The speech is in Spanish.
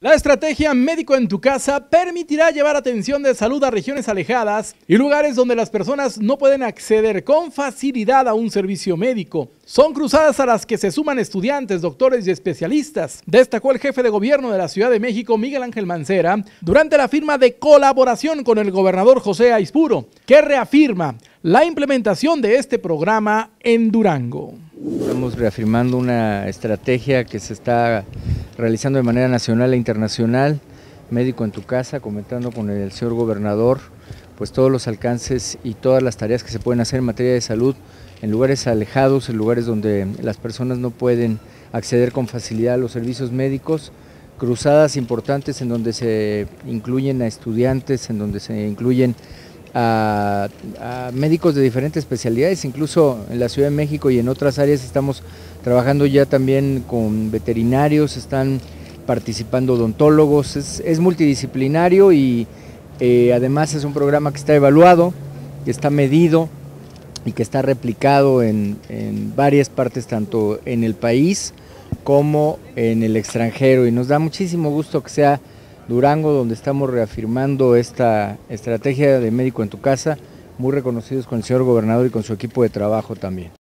La estrategia Médico en tu casa permitirá llevar atención de salud a regiones alejadas y lugares donde las personas no pueden acceder con facilidad a un servicio médico. Son cruzadas a las que se suman estudiantes, doctores y especialistas, destacó el jefe de gobierno de la Ciudad de México, Miguel Ángel Mancera, durante la firma de colaboración con el gobernador José Aispuro, que reafirma la implementación de este programa en Durango. Estamos reafirmando una estrategia que se está realizando de manera nacional e internacional, médico en tu casa, comentando con el señor gobernador, pues todos los alcances y todas las tareas que se pueden hacer en materia de salud en lugares alejados, en lugares donde las personas no pueden acceder con facilidad a los servicios médicos, cruzadas importantes en donde se incluyen a estudiantes, en donde se incluyen a, médicos de diferentes especialidades, incluso en la Ciudad de México y en otras áreas estamos trabajando ya también con veterinarios, están participando odontólogos, es, multidisciplinario y eh, además es un programa que está evaluado, que está medido y que está replicado en, en varias partes, tanto en el país como en el extranjero, y nos da muchísimo gusto que sea Durango, donde estamos reafirmando esta estrategia de médico en tu casa, muy reconocidos con el señor gobernador y con su equipo de trabajo también.